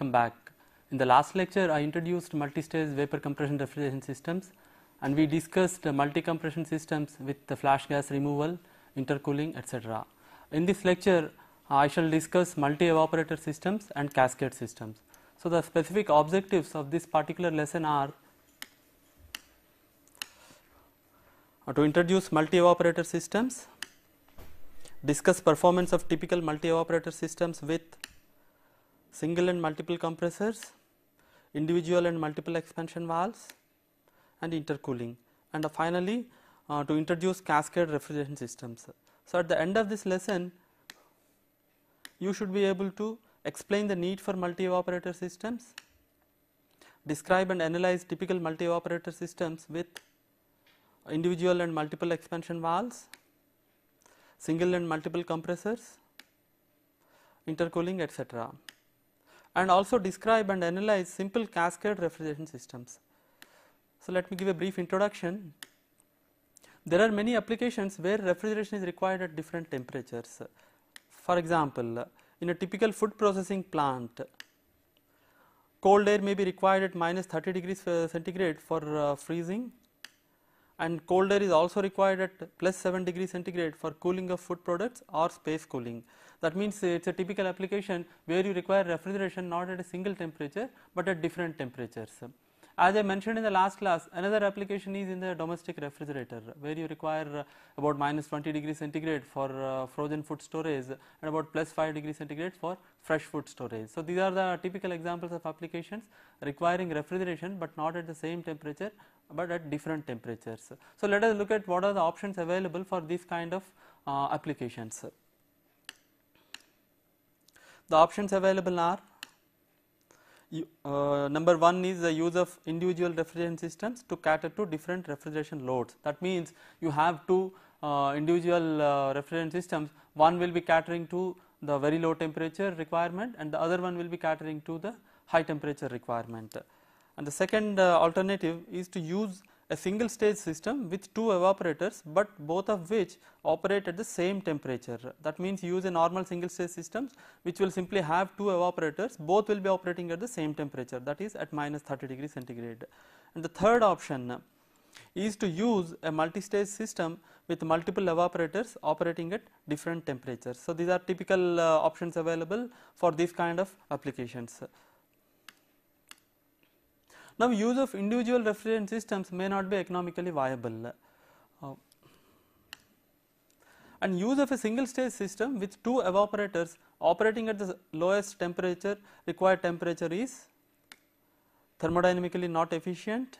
Welcome back. In the last lecture, I introduced multi-stage vapor compression refrigeration systems and we discussed multi-compression systems with the flash gas removal, intercooling, etc. In this lecture, I shall discuss multi-evaporator systems and cascade systems. So, the specific objectives of this particular lesson are to introduce multi-evaporator systems, discuss performance of typical multi-evaporator systems with single and multiple compressors, individual and multiple expansion valves and intercooling and uh, finally, uh, to introduce cascade refrigeration systems. So, at the end of this lesson you should be able to explain the need for multi evaporator systems, describe and analyze typical multi evaporator systems with individual and multiple expansion valves, single and multiple compressors, intercooling etc and also describe and analyze simple cascade refrigeration systems. So, let me give a brief introduction. There are many applications where refrigeration is required at different temperatures. For example, in a typical food processing plant, cold air may be required at minus 30 degrees uh, centigrade for uh, freezing and cold air is also required at plus 7 degree centigrade for cooling of food products or space cooling. That means it is a typical application where you require refrigeration not at a single temperature but at different temperatures. As I mentioned in the last class another application is in the domestic refrigerator where you require uh, about minus 20 degree centigrade for uh, frozen food storage and about plus 5 degree centigrade for fresh food storage. So, these are the typical examples of applications requiring refrigeration but not at the same temperature but at different temperatures. So, let us look at what are the options available for this kind of uh, applications. The options available are uh, number one is the use of individual refrigeration systems to cater to different refrigeration loads. That means you have two uh, individual uh, refrigerant systems. One will be catering to the very low temperature requirement, and the other one will be catering to the high temperature requirement. And the second uh, alternative is to use a single stage system with two evaporators, but both of which operate at the same temperature. That means use a normal single stage systems which will simply have two evaporators, both will be operating at the same temperature that is at minus 30 degree centigrade. And the third option is to use a multi-stage system with multiple evaporators operating at different temperatures. So, these are typical uh, options available for these kind of applications. Now, use of individual refrigerant systems may not be economically viable uh, and use of a single stage system with two evaporators operating at the lowest temperature required temperature is thermodynamically not efficient.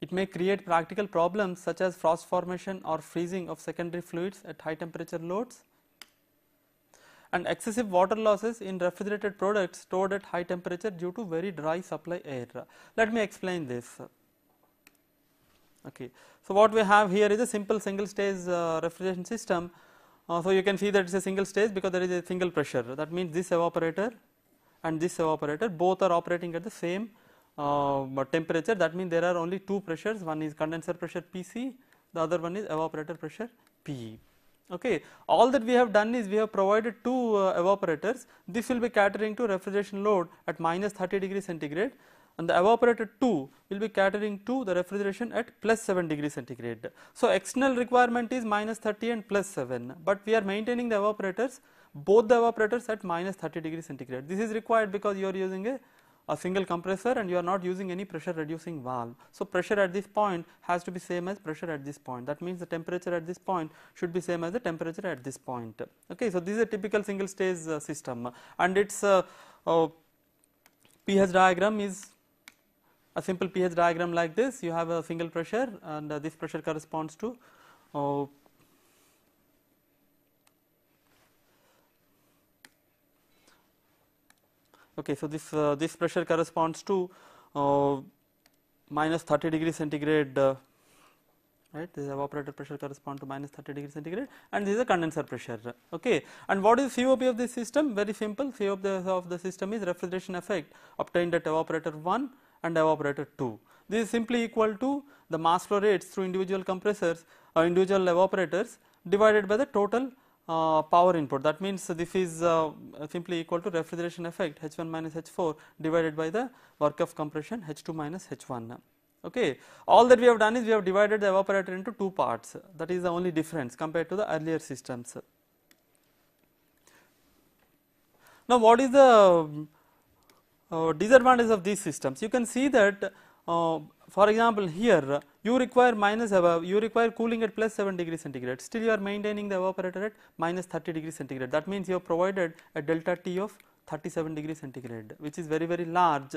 It may create practical problems such as frost formation or freezing of secondary fluids at high temperature loads and excessive water losses in refrigerated products stored at high temperature due to very dry supply air. Let me explain this. Okay. So, what we have here is a simple single stage uh, refrigeration system. Uh, so, you can see that it is a single stage because there is a single pressure that means this evaporator and this evaporator both are operating at the same uh, temperature that means there are only two pressures one is condenser pressure PC the other one is evaporator pressure PE. Okay. All that we have done is we have provided two uh, evaporators, this will be catering to refrigeration load at minus 30 degree centigrade and the evaporator 2 will be catering to the refrigeration at plus 7 degree centigrade. So, external requirement is minus 30 and plus 7, but we are maintaining the evaporators both the evaporators at minus 30 degree centigrade. This is required because you are using a a single compressor and you are not using any pressure reducing valve. So, pressure at this point has to be same as pressure at this point that means the temperature at this point should be same as the temperature at this point. Okay. So, this is a typical single stage uh, system and its uh, uh, pH diagram is a simple pH diagram like this you have a single pressure and uh, this pressure corresponds to uh, Okay, so this uh, this pressure corresponds to uh, minus 30 degree centigrade uh, right this evaporator pressure corresponds to minus 30 degree centigrade and this is a condenser pressure okay and what is COP of this system very simple COP of the system is refrigeration effect obtained at evaporator 1 and evaporator 2 this is simply equal to the mass flow rates through individual compressors or individual evaporators divided by the total uh, power input that means this is uh, simply equal to refrigeration effect H1 minus H4 divided by the work of compression H2 minus H1 okay all that we have done is we have divided the evaporator into two parts that is the only difference compared to the earlier systems now what is the uh, disadvantage of these systems you can see that uh, for example here uh, you require minus above you require cooling at plus 7 degree centigrade still you are maintaining the evaporator at minus 30 degree centigrade that means you have provided a delta T of 37 degree centigrade which is very very large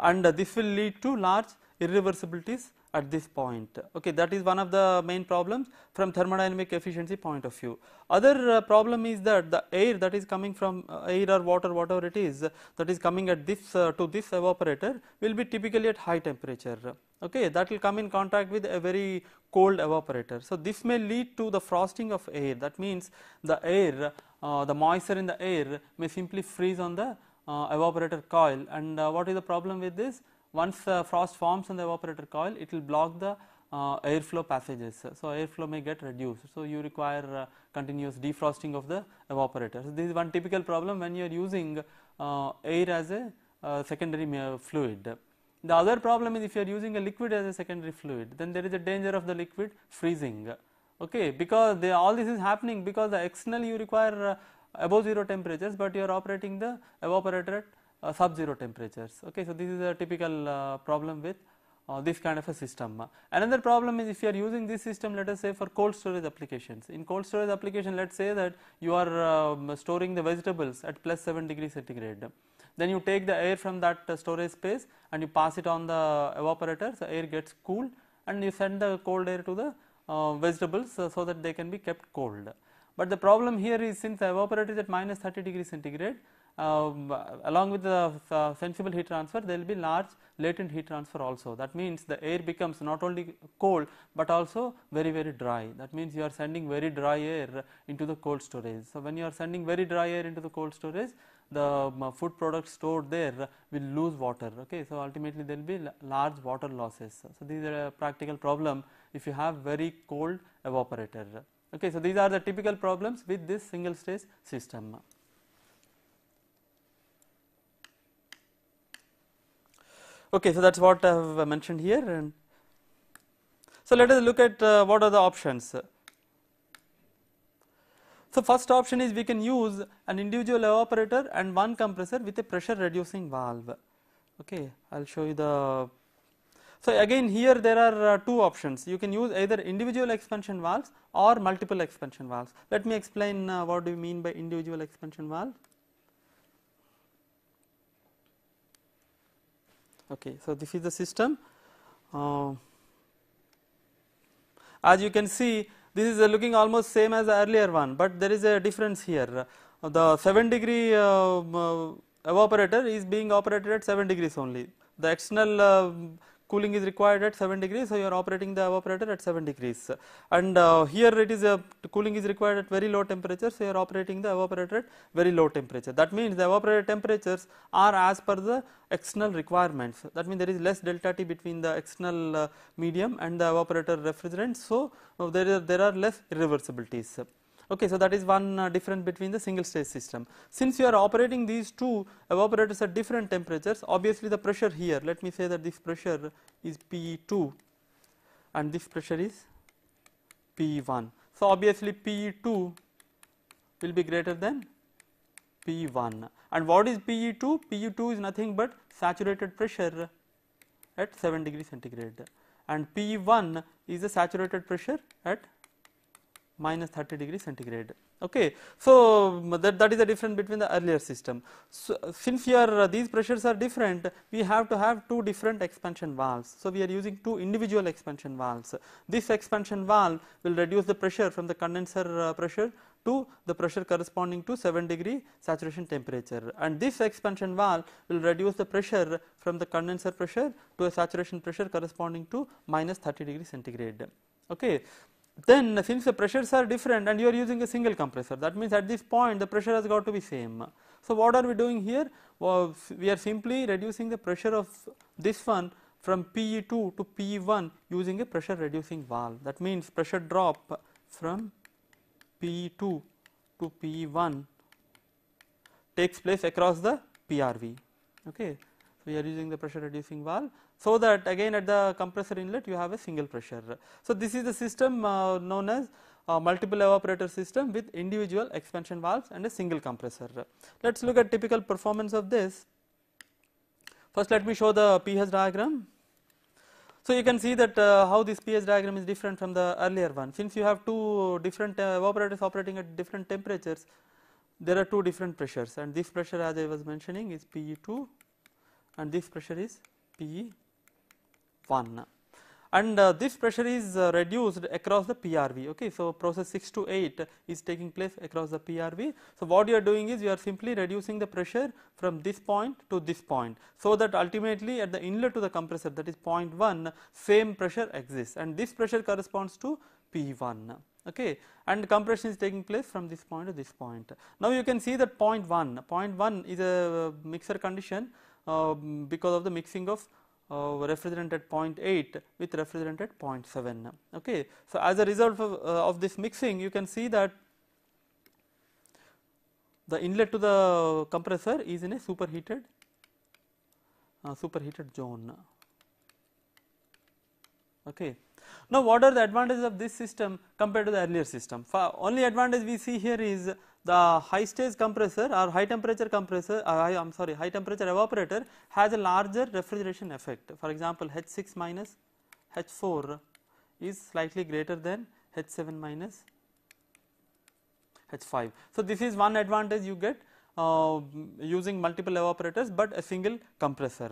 and this will lead to large irreversibilities at this point. Okay, that is one of the main problems from thermodynamic efficiency point of view. Other uh, problem is that the air that is coming from uh, air or water whatever it is uh, that is coming at this uh, to this evaporator will be typically at high temperature. Okay, that will come in contact with a very cold evaporator. So, this may lead to the frosting of air that means the air uh, the moisture in the air may simply freeze on the uh, evaporator coil and uh, what is the problem with this once uh, frost forms in the evaporator coil it will block the airflow passages so airflow may get reduced so you require continuous defrosting of the evaporator so this is one typical problem when you are using air as a secondary fluid the other problem is if you are using a liquid as a secondary fluid then there is a danger of the liquid freezing okay because they, all this is happening because the external you require above 0 temperatures, but you are operating the evaporator at uh, sub 0 temperatures. Okay. So, this is a typical uh, problem with uh, this kind of a system. Another problem is if you are using this system let us say for cold storage applications. In cold storage application let us say that you are um, storing the vegetables at plus 7 degree centigrade. Then you take the air from that storage space and you pass it on the evaporator, so air gets cooled and you send the cold air to the vegetables so that they can be kept cold. But the problem here is since the evaporator is at minus 30 degree centigrade um, along with the uh, sensible heat transfer there will be large latent heat transfer also that means the air becomes not only cold but also very very dry that means you are sending very dry air into the cold storage. So, when you are sending very dry air into the cold storage the um, uh, food products stored there will lose water okay. So, ultimately there will be large water losses. So, these are a practical problem if you have very cold evaporator. Okay, so these are the typical problems with this single stage system. Okay, so that is what I have mentioned here and so let us look at uh, what are the options. So first option is we can use an individual evaporator and one compressor with a pressure reducing valve. Okay, I will show you the so, again here there are uh, two options you can use either individual expansion valves or multiple expansion valves. Let me explain uh, what do you mean by individual expansion valve. Okay, so this is the system. Uh, as you can see this is uh, looking almost same as the earlier one, but there is a difference here. Uh, the 7 degree uh, evaporator is being operated at 7 degrees only. The external um, cooling is required at 7 degrees so you are operating the evaporator at 7 degrees and uh, here it is a uh, cooling is required at very low temperature so you are operating the evaporator at very low temperature that means the evaporator temperatures are as per the external requirements that means there is less delta T between the external uh, medium and the evaporator refrigerant so uh, there, is, there are less irreversibilities. Okay, so that is one uh, difference between the single stage system. Since you are operating these two uh, evaporators at different temperatures, obviously the pressure here, let me say that this pressure is P2 and this pressure is P1. So, obviously P2 will be greater than P1 and what is PE2? PE2 is nothing but saturated pressure at 7 degree centigrade and P1 is the saturated pressure at minus 30 degree centigrade. Okay. So, that, that is the difference between the earlier system. So, uh, since here uh, these pressures are different, we have to have two different expansion valves. So, we are using two individual expansion valves. This expansion valve will reduce the pressure from the condenser uh, pressure to the pressure corresponding to 7 degree saturation temperature and this expansion valve will reduce the pressure from the condenser pressure to a saturation pressure corresponding to minus 30 degree centigrade. Okay then since the pressures are different and you are using a single compressor that means at this point the pressure has got to be same. So what are we doing here well, we are simply reducing the pressure of this one from PE2 to PE1 using a pressure reducing valve that means pressure drop from PE2 to PE1 takes place across the PRV okay. So we are using the pressure reducing valve so that again at the compressor inlet you have a single pressure. So, this is the system uh, known as uh, multiple evaporator system with individual expansion valves and a single compressor. Let us look at typical performance of this. First let me show the pH diagram. So, you can see that uh, how this pH diagram is different from the earlier one since you have two different uh, evaporators operating at different temperatures there are two different pressures and this pressure as I was mentioning is PE2 and this pressure is PE 1 and uh, this pressure is uh, reduced across the PRV. Okay, so process 6 to 8 is taking place across the PRV. So what you are doing is you are simply reducing the pressure from this point to this point, so that ultimately at the inlet to the compressor that is point 0.1 same pressure exists, and this pressure corresponds to P1 okay and compression is taking place from this point to this point. Now you can see that point 1, point 1 is a mixer condition uh, because of the mixing of uh, refrigerant at 0.8 with refrigerant at 0.7. Okay. So, as a result of, uh, of this mixing you can see that the inlet to the compressor is in a superheated uh, superheated zone. Okay. Now, what are the advantages of this system compared to the earlier system? For only advantage we see here is the high stage compressor or high temperature compressor uh, I am sorry high temperature evaporator has a larger refrigeration effect for example H6 minus H4 is slightly greater than H7 minus H5. So, this is one advantage you get uh, using multiple evaporators, but a single compressor.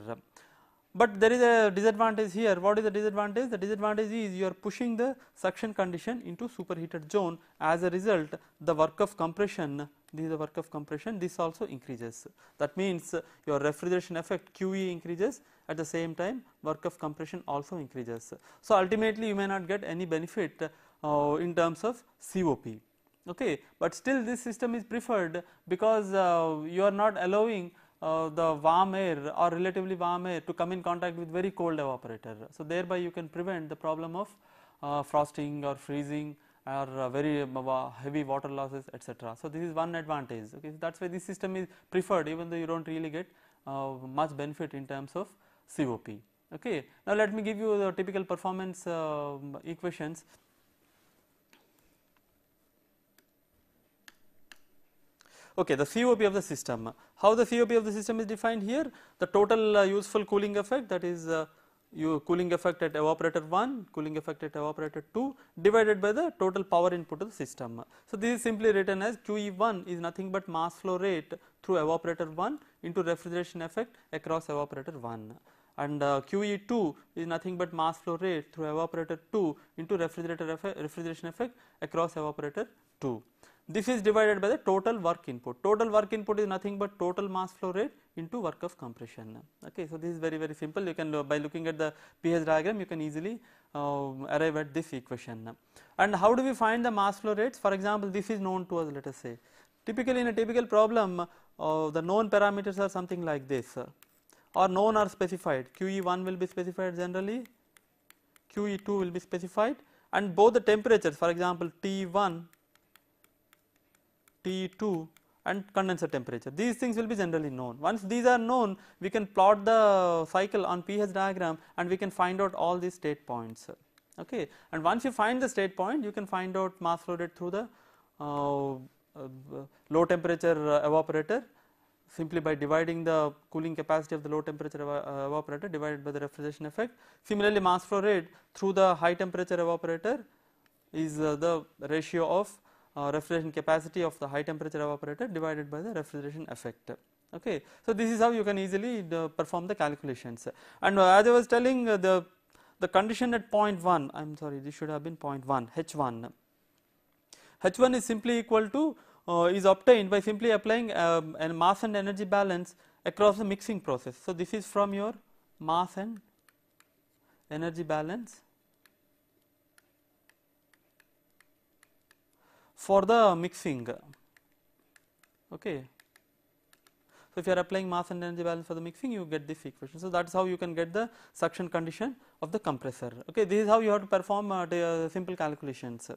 But there is a disadvantage here. What is the disadvantage? The disadvantage is you are pushing the suction condition into superheated zone. As a result, the work of compression, this is the work of compression, this also increases. That means your refrigeration effect QE increases at the same time work of compression also increases. So ultimately you may not get any benefit uh, in terms of COP okay but still this system is preferred because uh, you are not allowing uh, the warm air or relatively warm air to come in contact with very cold evaporator. So, thereby you can prevent the problem of uh, frosting or freezing or uh, very uh, heavy water losses etc. So, this is one advantage okay. So, that is why this system is preferred even though you do not really get uh, much benefit in terms of COP. Okay. Now, let me give you the typical performance um, equations Okay, the COP of the system. How the COP of the system is defined here? The total uh, useful cooling effect that is uh, cooling effect at evaporator 1, cooling effect at evaporator 2 divided by the total power input of the system. So, this is simply written as QE1 is nothing but mass flow rate through evaporator 1 into refrigeration effect across evaporator 1 and uh, QE2 is nothing but mass flow rate through evaporator 2 into refrigerator effect, refrigeration effect across evaporator 2. This is divided by the total work input. Total work input is nothing but total mass flow rate into work of compression. Okay, so this is very very simple. You can uh, by looking at the pH diagram, you can easily uh, arrive at this equation. And how do we find the mass flow rates? For example, this is known to us. Let us say, typically in a typical problem, uh, the known parameters are something like this, or known are specified. QE1 will be specified generally, QE2 will be specified, and both the temperatures, for example, T1 T2 and condenser temperature these things will be generally known. Once these are known we can plot the cycle on pH diagram and we can find out all these state points okay and once you find the state point you can find out mass flow rate through the uh, uh, low temperature uh, evaporator simply by dividing the cooling capacity of the low temperature uh, evaporator divided by the refrigeration effect. Similarly mass flow rate through the high temperature evaporator is uh, the ratio of uh, refrigeration capacity of the high temperature evaporator divided by the refrigeration effect. Okay. So, this is how you can easily uh, perform the calculations and uh, as I was telling uh, the, the condition at point 0.1 I am sorry this should have been point 0.1 H1. H1 is simply equal to uh, is obtained by simply applying um, a mass and energy balance across the mixing process. So, this is from your mass and energy balance for the mixing. Okay. So, if you are applying mass and energy balance for the mixing you get this equation. So, that is how you can get the suction condition of the compressor. Okay. This is how you have to perform uh, the, uh, simple calculations.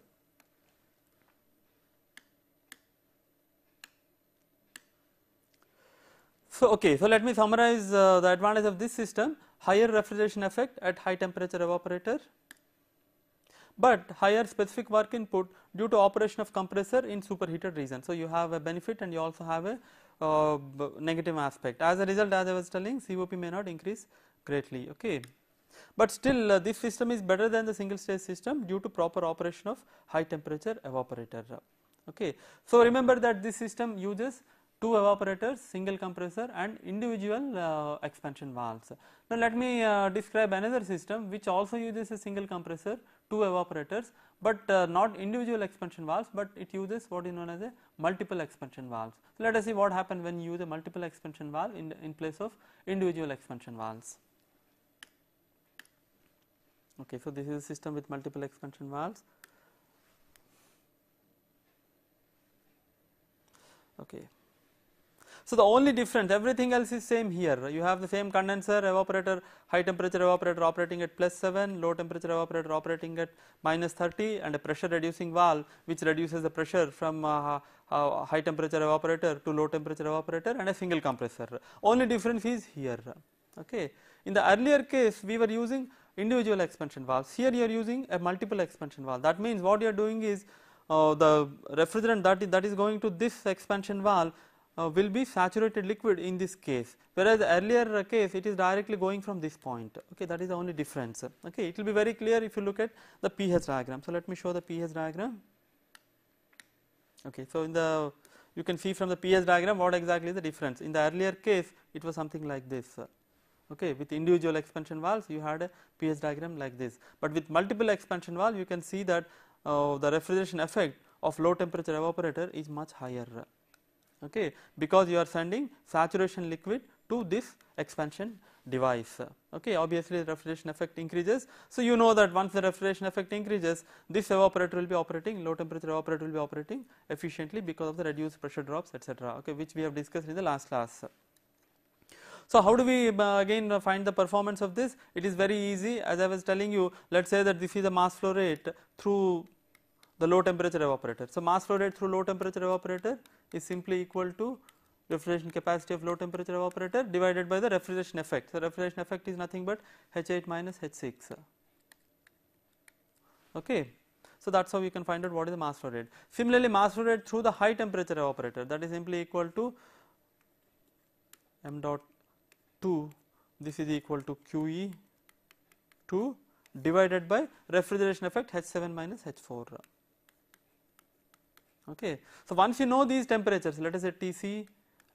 So, okay, so let me summarize uh, the advantage of this system higher refrigeration effect at high temperature evaporator but higher specific work input due to operation of compressor in superheated region. So, you have a benefit and you also have a uh, negative aspect as a result as I was telling COP may not increase greatly. Okay. But still uh, this system is better than the single stage system due to proper operation of high temperature evaporator. Okay. So, remember that this system uses two evaporators, single compressor and individual uh, expansion valves. Now let me uh, describe another system which also uses a single compressor, two evaporators but uh, not individual expansion valves but it uses what is known as a multiple expansion valves. So let us see what happens when you use a multiple expansion valve in, in place of individual expansion valves. Okay, so this is a system with multiple expansion valves. Okay. So, the only difference everything else is same here you have the same condenser evaporator high temperature evaporator operating at plus 7 low temperature evaporator operating at minus 30 and a pressure reducing valve which reduces the pressure from uh, uh, uh, high temperature evaporator to low temperature evaporator and a single compressor only difference is here okay. In the earlier case we were using individual expansion valves here you are using a multiple expansion valve that means what you are doing is uh, the refrigerant that is, that is going to this expansion valve uh, will be saturated liquid in this case whereas earlier uh, case it is directly going from this point okay that is the only difference okay it will be very clear if you look at the pH diagram. So, let me show the pH diagram okay. So, in the you can see from the pH diagram what exactly is the difference in the earlier case it was something like this okay with individual expansion valves you had a pH diagram like this but with multiple expansion valve you can see that uh, the refrigeration effect of low temperature evaporator is much higher okay, because you are sending saturation liquid to this expansion device. Okay, obviously the refrigeration effect increases. So you know that once the refrigeration effect increases, this evaporator will be operating, low temperature evaporator will be operating efficiently because of the reduced pressure drops, etc. Okay, which we have discussed in the last class. So how do we uh, again uh, find the performance of this? It is very easy. As I was telling you, let's say that this is the mass flow rate through the low temperature evaporator. So, mass flow rate through low temperature evaporator is simply equal to refrigeration capacity of low temperature evaporator divided by the refrigeration effect. So, refrigeration effect is nothing but H8 minus H6. Okay. So, that is how we can find out what is the mass flow rate. Similarly, mass flow rate through the high temperature evaporator that is simply equal to m dot 2 this is equal to QE 2 divided by refrigeration effect H7 minus H4. Okay. So, once you know these temperatures let us say Tc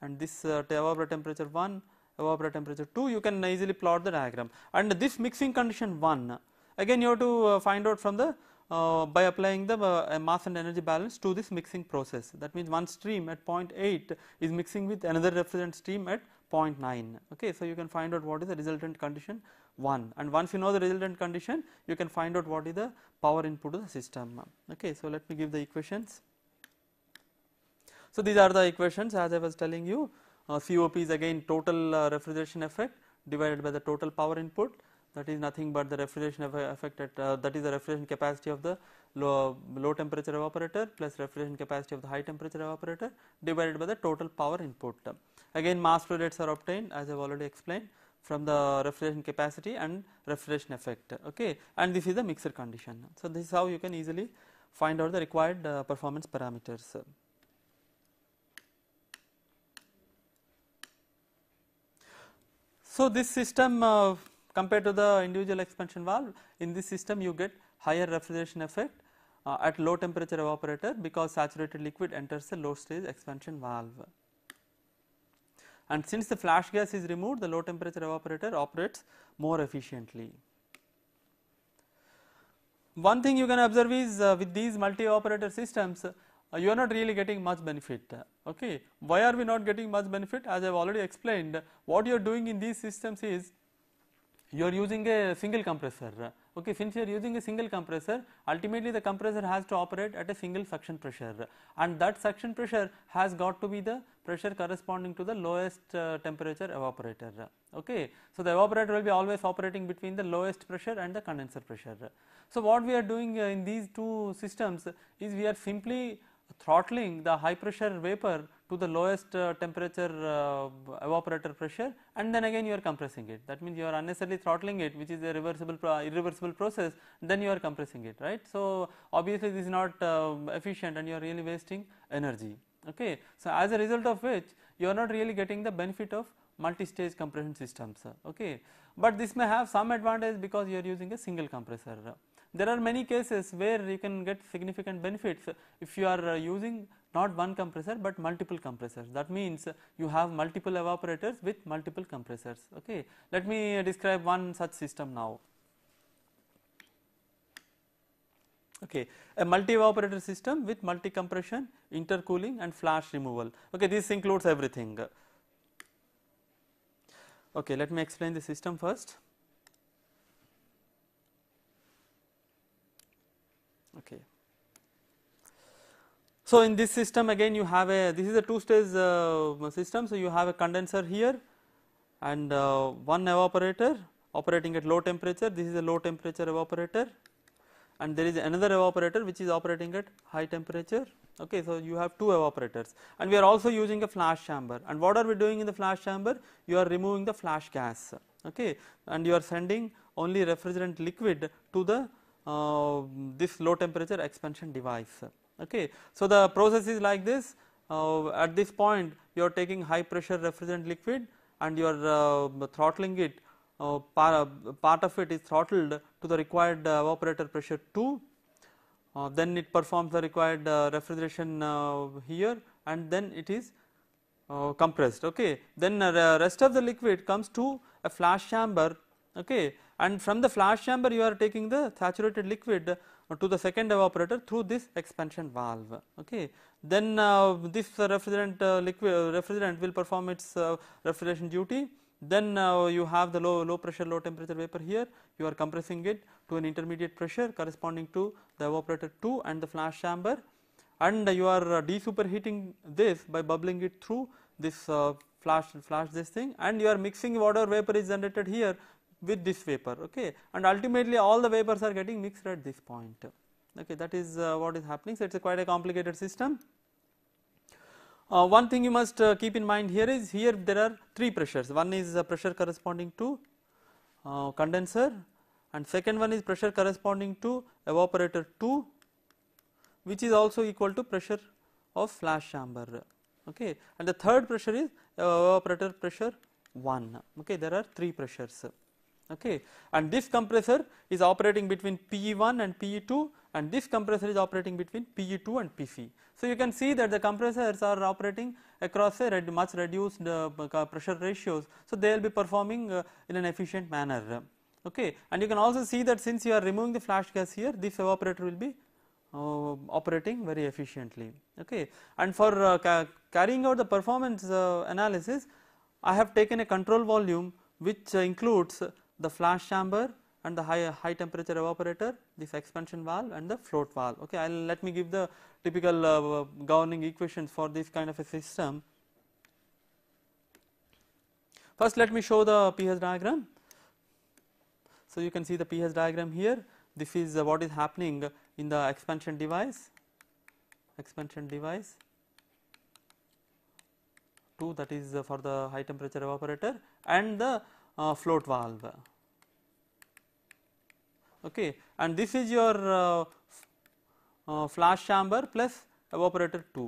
and this uh, temperature 1 evaporator temperature 2 you can easily plot the diagram and this mixing condition 1 again you have to uh, find out from the uh, by applying the uh, mass and energy balance to this mixing process. That means one stream at 0.8 is mixing with another reference stream at 0.9. Okay, so you can find out what is the resultant condition 1, and once you know the resultant condition, you can find out what is the power input of the system. Okay, so let me give the equations. So, these are the equations as I was telling you uh, COP is again total uh, refrigeration effect divided by the total power input that is nothing but the refrigeration effect at uh, that is the refrigeration capacity of the low, low temperature evaporator plus refrigeration capacity of the high temperature evaporator divided by the total power input. Again mass flow rates are obtained as I have already explained from the refrigeration capacity and refrigeration effect okay and this is the mixer condition. So, this is how you can easily find out the required uh, performance parameters. So, this system uh, compared to the individual expansion valve in this system you get higher refrigeration effect uh, at low temperature evaporator because saturated liquid enters the low stage expansion valve. And since the flash gas is removed the low temperature evaporator operates more efficiently. One thing you can observe is uh, with these multi operator systems uh, you are not really getting much benefit. Uh, okay. Why are we not getting much benefit? As I have already explained, what you are doing in these systems is you are using a single compressor. Uh, okay, since you are using a single compressor, ultimately the compressor has to operate at a single suction pressure and that suction pressure has got to be the pressure corresponding to the lowest uh, temperature evaporator. Okay. So, the evaporator will be always operating between the lowest pressure and the condenser pressure. So, what we are doing in these two systems is we are simply throttling the high pressure vapor to the lowest uh, temperature uh, evaporator pressure and then again you are compressing it that means you are unnecessarily throttling it which is a reversible pro irreversible process then you are compressing it right. So, obviously this is not uh, efficient and you are really wasting energy okay. So, as a result of which you are not really getting the benefit of multi-stage compression systems okay, but this may have some advantage because you are using a single compressor there are many cases where you can get significant benefits if you are uh, using not one compressor but multiple compressors that means uh, you have multiple evaporators with multiple compressors okay let me uh, describe one such system now okay a multi evaporator system with multi compression intercooling and flash removal okay this includes everything okay let me explain the system first Okay. So, in this system again you have a this is a two stage uh, system. So, you have a condenser here and uh, one evaporator operating at low temperature this is a low temperature evaporator and there is another evaporator which is operating at high temperature. Okay, so you have two evaporators and we are also using a flash chamber and what are we doing in the flash chamber? You are removing the flash gas okay, and you are sending only refrigerant liquid to the uh, this low temperature expansion device. Okay. So, the process is like this uh, at this point you are taking high pressure refrigerant liquid and you are uh, throttling it part of it is throttled to the required evaporator pressure 2 uh, then it performs the required uh, refrigeration uh, here and then it is compressed okay then the rest of the liquid comes to a flash chamber okay and from the flash chamber you are taking the saturated liquid to the second evaporator through this expansion valve. Okay. Then uh, this refrigerant uh, liquid uh, refrigerant will perform its uh, refrigeration duty. Then uh, you have the low low pressure low temperature vapor here. You are compressing it to an intermediate pressure corresponding to the evaporator 2 and the flash chamber, and you are uh, desuperheating this by bubbling it through this flash flash this thing, and you are mixing whatever vapor is generated here with this vapor okay and ultimately all the vapors are getting mixed at this point okay that is uh, what is happening so it is a quite a complicated system. Uh, one thing you must uh, keep in mind here is here there are three pressures one is uh, pressure corresponding to uh, condenser and second one is pressure corresponding to evaporator 2 which is also equal to pressure of flash chamber okay and the third pressure is evaporator pressure 1 okay there are three pressures okay and this compressor is operating between PE1 and PE2 and this compressor is operating between PE2 and PC. So you can see that the compressors are operating across a red, much reduced uh, pressure ratios so they will be performing uh, in an efficient manner okay and you can also see that since you are removing the flash gas here this evaporator will be uh, operating very efficiently okay and for uh, ca carrying out the performance uh, analysis I have taken a control volume which includes the flash chamber and the high, high temperature evaporator, this expansion valve and the float valve. Okay, I'll let me give the typical uh, governing equations for this kind of a system. First, let me show the pH diagram. So you can see the pH diagram here. This is uh, what is happening in the expansion device, expansion device 2 that is uh, for the high temperature evaporator and the uh, float valve okay and this is your uh, uh, flash chamber plus evaporator 2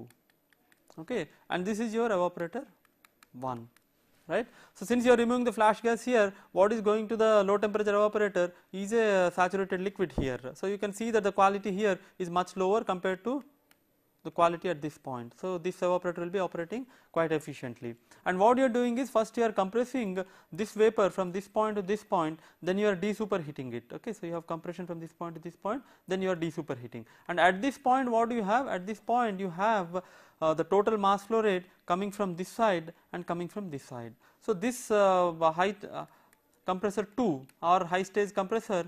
okay and this is your evaporator 1 right so since you are removing the flash gas here what is going to the low temperature evaporator is a saturated liquid here so you can see that the quality here is much lower compared to the quality at this point. So, this evaporator will be operating quite efficiently and what you are doing is first you are compressing this vapor from this point to this point then you are desuperheating it. Okay. So, you have compression from this point to this point then you are desuperheating and at this point what do you have at this point you have uh, the total mass flow rate coming from this side and coming from this side. So, this uh, high uh, compressor 2 or high stage compressor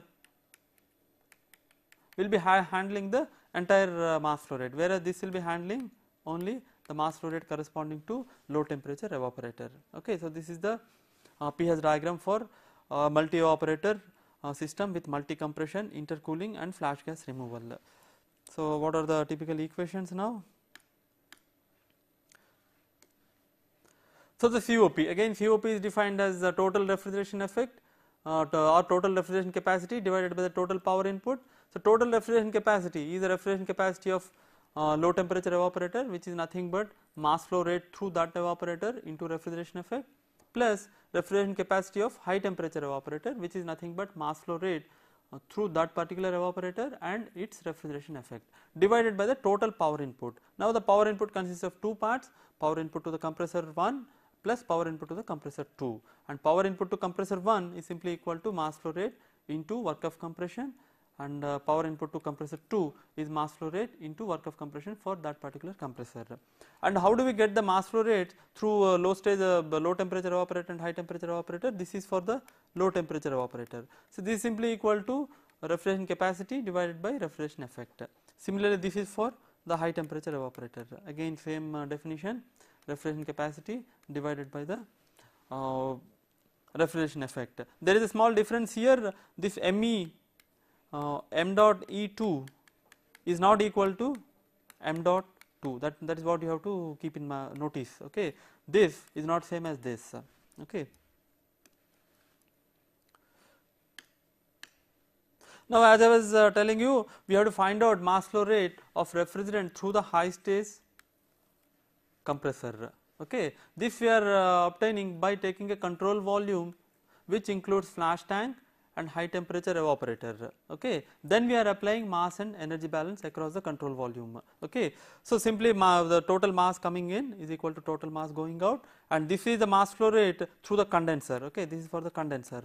will be handling the entire uh, mass flow rate whereas this will be handling only the mass flow rate corresponding to low temperature evaporator. Okay. So, this is the uh, pH diagram for uh, multi evaporator uh, system with multi compression intercooling and flash gas removal. So, what are the typical equations now? So, the COP again COP is defined as the total refrigeration effect uh, to or total refrigeration capacity divided by the total power input so, total refrigeration capacity is the refrigeration capacity of uh, low temperature evaporator which is nothing but mass flow rate through that evaporator into refrigeration effect plus refrigeration capacity of high temperature evaporator which is nothing but mass flow rate uh, through that particular evaporator and its refrigeration effect divided by the total power input. Now, the power input consists of two parts power input to the compressor 1 plus power input to the compressor 2 and power input to compressor 1 is simply equal to mass flow rate into work of compression and uh, power input to compressor 2 is mass flow rate into work of compression for that particular compressor. And how do we get the mass flow rate through uh, low stage uh, low temperature evaporator and high temperature evaporator this is for the low temperature evaporator. So, this is simply equal to refrigeration capacity divided by refrigeration effect. Similarly, this is for the high temperature evaporator again same uh, definition refrigeration capacity divided by the uh, refrigeration effect. There is a small difference here this ME uh, m dot E2 is not equal to m dot 2 that that is what you have to keep in notice okay this is not same as this okay now as i was uh, telling you we have to find out mass flow rate of refrigerant through the high stage compressor okay this we are uh, obtaining by taking a control volume which includes flash tank and high temperature evaporator okay then we are applying mass and energy balance across the control volume okay so simply the total mass coming in is equal to total mass going out and this is the mass flow rate through the condenser okay this is for the condenser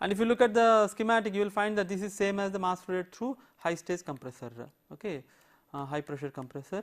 and if you look at the schematic you will find that this is same as the mass flow rate through high stage compressor okay uh, high pressure compressor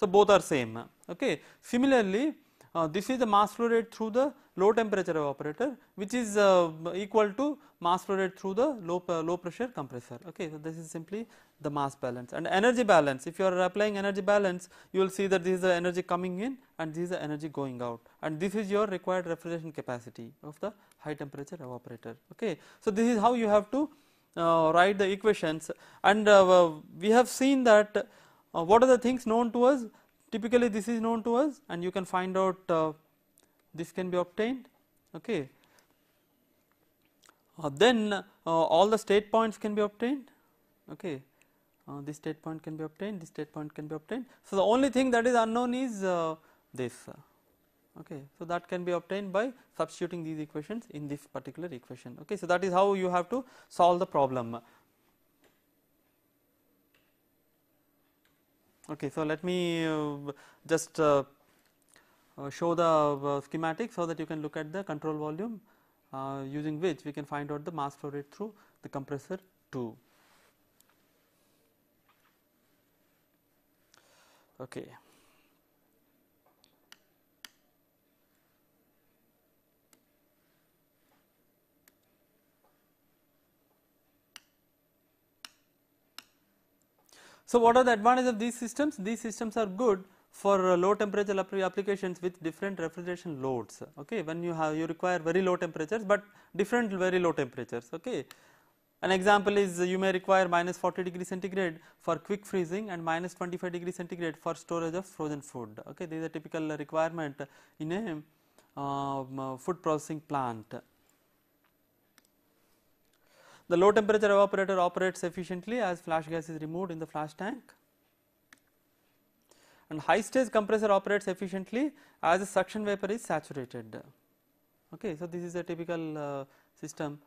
so both are same okay similarly uh, this is the mass flow rate through the low temperature evaporator which is uh, equal to mass flow rate through the low, uh, low pressure compressor. Okay, so this is simply the mass balance and energy balance. If you are applying energy balance, you will see that this is the energy coming in and this is the energy going out and this is your required refrigeration capacity of the high temperature evaporator. Okay, so this is how you have to uh, write the equations and uh, we have seen that what are the things known to us typically this is known to us and you can find out uh, this can be obtained okay uh, then uh, all the state points can be obtained okay uh, this state point can be obtained this state point can be obtained so the only thing that is unknown is uh, this uh, okay so that can be obtained by substituting these equations in this particular equation okay so that is how you have to solve the problem Okay, so let me uh, just uh, uh, show the schematic so that you can look at the control volume using which we can find out the mass flow rate through the compressor Two. Okay. So, what are the advantages of these systems? These systems are good for uh, low temperature applications with different refrigeration loads okay when you have you require very low temperatures but different very low temperatures okay an example is you may require minus 40 degree centigrade for quick freezing and minus 25 degree centigrade for storage of frozen food okay these are typical requirement in a um, uh, food processing plant the low temperature evaporator operates efficiently as flash gas is removed in the flash tank and high stage compressor operates efficiently as the suction vapor is saturated. Okay, so this is a typical uh, system,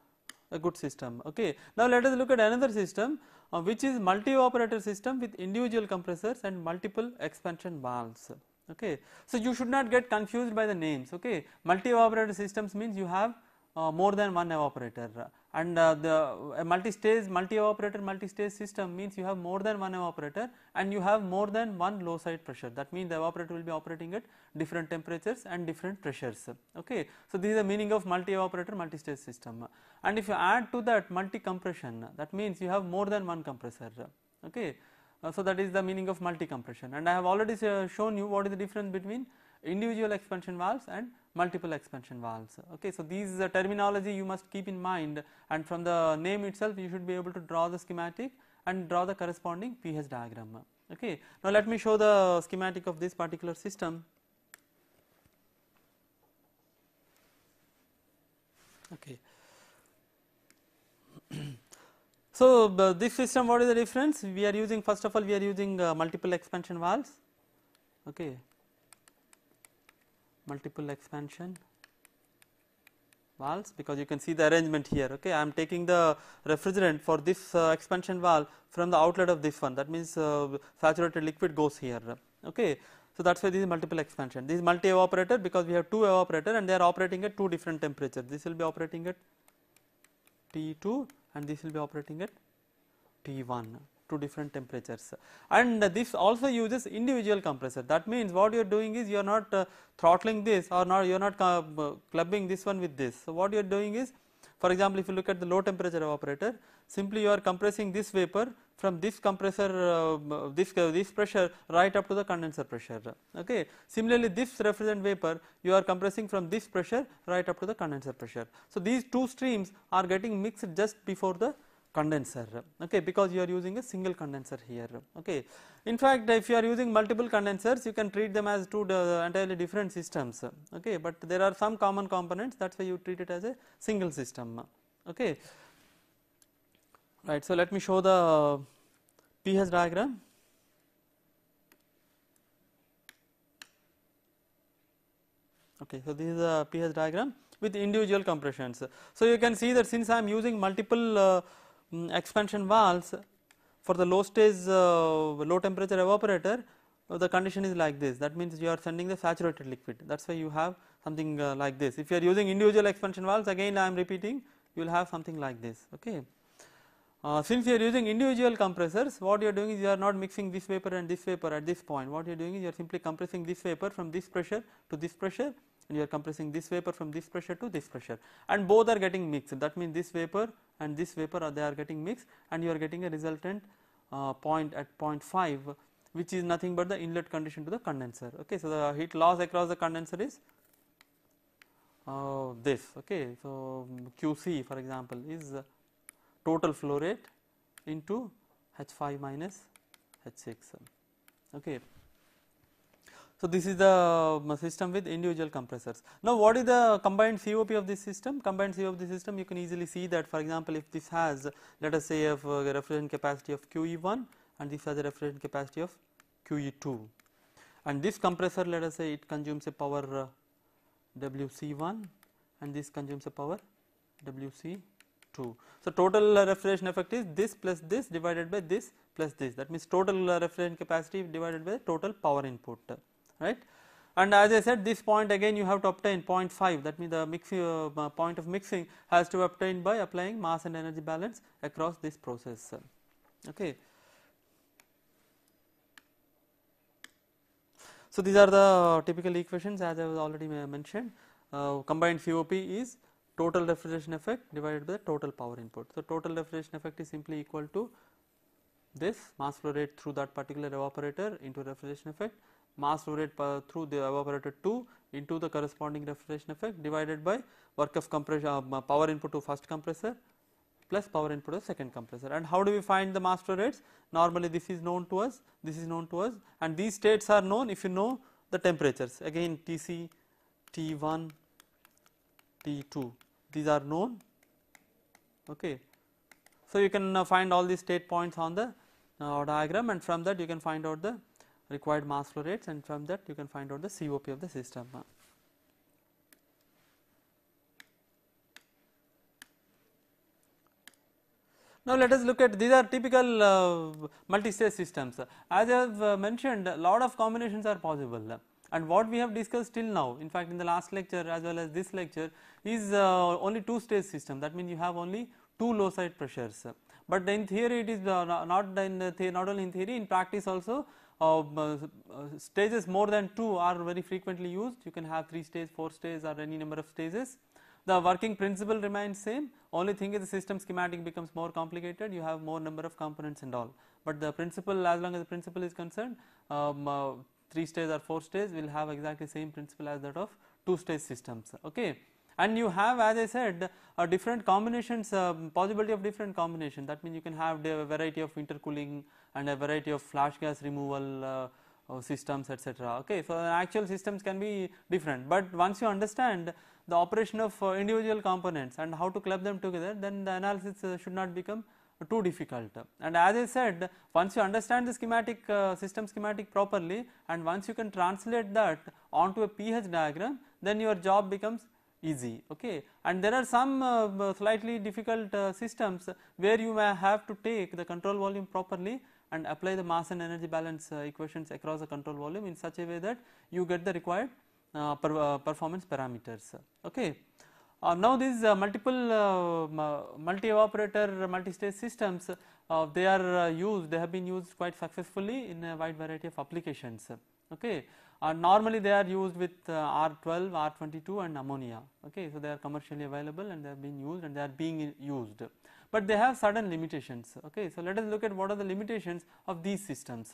a good system. Okay, now let us look at another system uh, which is multi evaporator system with individual compressors and multiple expansion valves. Okay, so you should not get confused by the names. Okay, multi evaporator systems means you have uh, more than one evaporator and uh, the multi-stage multi-evaporator multi-stage system means you have more than one evaporator and you have more than one low side pressure that means the evaporator will be operating at different temperatures and different pressures okay. So, this is the meaning of multi-evaporator multi-stage system and if you add to that multi-compression that means you have more than one compressor okay. Uh, so, that is the meaning of multi-compression and I have already shown you what is the difference between individual expansion valves and multiple expansion valves. Okay, so these are terminology you must keep in mind and from the name itself you should be able to draw the schematic and draw the corresponding pH diagram. Okay. Now let me show the schematic of this particular system. Okay. so uh, this system what is the difference? We are using first of all we are using uh, multiple expansion valves. Okay multiple expansion valves because you can see the arrangement here okay I am taking the refrigerant for this uh, expansion valve from the outlet of this one that means uh, saturated liquid goes here okay. So that is why this is multiple expansion this is multi evaporator because we have two evaporator and they are operating at two different temperatures this will be operating at T2 and this will be operating at T1 to different temperatures and this also uses individual compressor that means what you are doing is you are not uh, throttling this or not you are not uh, clubbing this one with this. So, what you are doing is for example, if you look at the low temperature evaporator simply you are compressing this vapor from this compressor uh, this, uh, this pressure right up to the condenser pressure okay. Similarly this refrigerant vapor you are compressing from this pressure right up to the condenser pressure. So these two streams are getting mixed just before the condenser okay because you are using a single condenser here okay in fact if you are using multiple condensers you can treat them as two uh, entirely different systems okay but there are some common components that's why you treat it as a single system okay right so let me show the ph diagram okay so this is a ph diagram with individual compressions so you can see that since i am using multiple uh, Mm, expansion valves for the low stage uh, low temperature evaporator uh, the condition is like this that means you are sending the saturated liquid that is why you have something uh, like this if you are using individual expansion valves again I am repeating you will have something like this okay. Uh, since you are using individual compressors what you are doing is you are not mixing this vapor and this vapor at this point what you are doing is you are simply compressing this vapor from this pressure to this pressure and you are compressing this vapor from this pressure to this pressure and both are getting mixed that means this vapor and this vapor they are getting mixed and you are getting a resultant uh, point at 0.5 which is nothing but the inlet condition to the condenser okay so the heat loss across the condenser is uh, this okay so um, qc for example is total flow rate into h5 minus h6 okay so, this is the um, system with individual compressors. Now, what is the combined COP of this system? Combined COP of the system you can easily see that for example, if this has let us say a refrigerant capacity of QE1 and this has a refrigerant capacity of QE2 and this compressor let us say it consumes a power uh, WC1 and this consumes a power WC2. So, total uh, refrigeration effect is this plus this divided by this plus this that means total uh, refrigerant capacity divided by total power input right. And as I said this point again you have to obtain 0.5 that means the mix, uh, uh, point of mixing has to be obtained by applying mass and energy balance across this process okay. So these are the typical equations as I was already mentioned uh, combined COP is total refrigeration effect divided by the total power input. So total refrigeration effect is simply equal to this mass flow rate through that particular evaporator into refrigeration effect mass flow rate uh, through the evaporator 2 into the corresponding refrigeration effect divided by work of compression uh, power input to first compressor plus power input to second compressor and how do we find the mass flow rates normally this is known to us this is known to us and these states are known if you know the temperatures again Tc T1 T2 these are known okay so you can uh, find all these state points on the uh, diagram and from that you can find out the required mass flow rates and from that you can find out the COP of the system. Now, let us look at these are typical uh, multi-stage systems. As I have uh, mentioned a lot of combinations are possible and what we have discussed till now in fact in the last lecture as well as this lecture is uh, only two stage system that means you have only two low side pressures. But in theory it is uh, not, in the not only in theory in practice also uh, uh, stages more than 2 are very frequently used you can have 3 stages, 4 stages, or any number of stages the working principle remains same only thing is the system schematic becomes more complicated you have more number of components and all but the principle as long as the principle is concerned um, uh, 3 stages or 4 stages will have exactly same principle as that of 2 stage systems okay and you have as I said uh, different combinations uh, possibility of different combination that means you can have a variety of intercooling and a variety of flash gas removal uh, uh systems etc okay so actual systems can be different but once you understand the operation of uh, individual components and how to club them together then the analysis uh, should not become too difficult and as I said once you understand the schematic uh, system schematic properly and once you can translate that onto a pH diagram then your job becomes easy okay and there are some uh, slightly difficult uh, systems where you may have to take the control volume properly and apply the mass and energy balance uh, equations across the control volume in such a way that you get the required uh, per, uh, performance parameters okay uh, now these multiple multi evaporator multi stage systems they are used they have been used quite successfully in a wide variety of applications okay uh, normally they are used with uh, R12, R22 and ammonia. Okay, so they are commercially available and they have been used and they are being used, but they have certain limitations. Okay, so let us look at what are the limitations of these systems.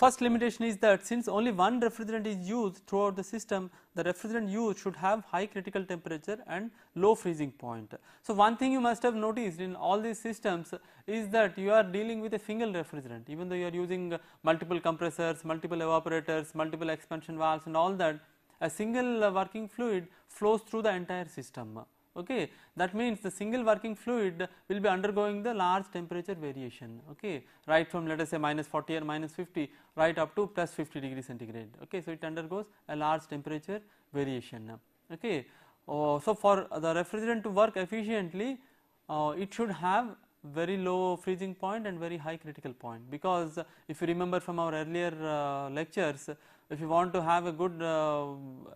First limitation is that since only one refrigerant is used throughout the system, the refrigerant used should have high critical temperature and low freezing point. So, one thing you must have noticed in all these systems is that you are dealing with a single refrigerant even though you are using uh, multiple compressors, multiple evaporators, multiple expansion valves and all that a single uh, working fluid flows through the entire system okay that means the single working fluid will be undergoing the large temperature variation okay right from let us say minus 40 or minus 50 right up to plus 50 degree centigrade okay so it undergoes a large temperature variation okay oh, so for the refrigerant to work efficiently uh, it should have very low freezing point and very high critical point because if you remember from our earlier uh, lectures if you want to have a good uh,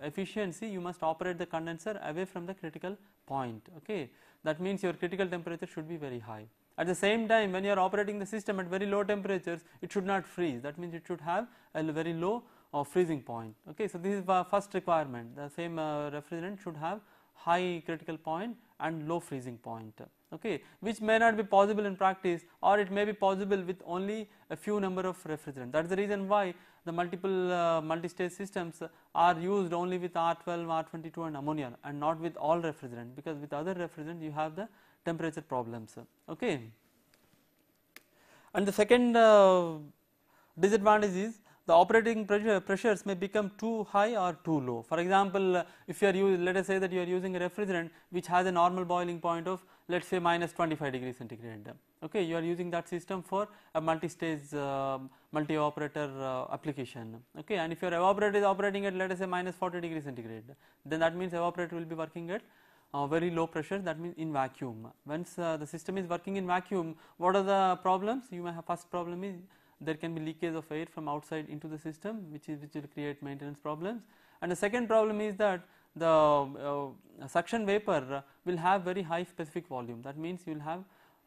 efficiency you must operate the condenser away from the critical point okay that means your critical temperature should be very high at the same time when you are operating the system at very low temperatures it should not freeze that means it should have a very low uh, freezing point okay so this is the first requirement the same uh, refrigerant should have high critical point and low freezing point okay which may not be possible in practice or it may be possible with only a few number of refrigerants that is the reason why the multiple uh, multi-stage systems are used only with R12, R22 and ammonia and not with all refrigerant because with other refrigerant you have the temperature problems okay. And the second uh, disadvantage is the operating pressure pressures may become too high or too low. For example, if you are use, let us say that you are using a refrigerant which has a normal boiling point of let us say minus 25 degrees centigrade. Okay, you are using that system for a multi-stage uh, multi-operator uh, application. Okay, and if your evaporator is operating at let us say minus 40 degrees centigrade, then that means evaporator will be working at uh, very low pressure that means in vacuum. Once uh, the system is working in vacuum, what are the problems? You may have first problem is there can be leakage of air from outside into the system which is which will create maintenance problems. And the second problem is that the uh, suction vapor will have very high specific volume that means you will have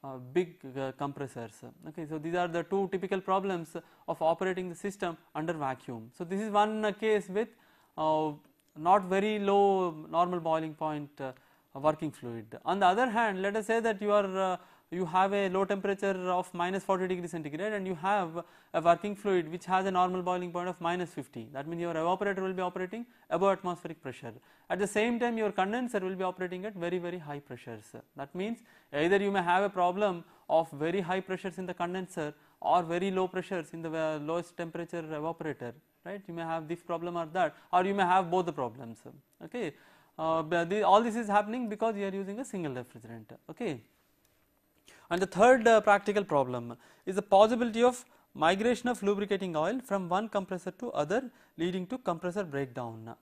uh, big uh, compressors. Okay, so these are the two typical problems of operating the system under vacuum. So this is one uh, case with uh, not very low normal boiling point uh, working fluid. On the other hand, let us say that you are you have a low temperature of minus 40 degree centigrade and you have a working fluid which has a normal boiling point of minus 50 that means your evaporator will be operating above atmospheric pressure at the same time your condenser will be operating at very very high pressures that means either you may have a problem of very high pressures in the condenser or very low pressures in the uh, lowest temperature evaporator right you may have this problem or that or you may have both the problems okay uh, all this is happening because you are using a single refrigerant okay and the third uh, practical problem is the possibility of migration of lubricating oil from one compressor to other leading to compressor breakdown.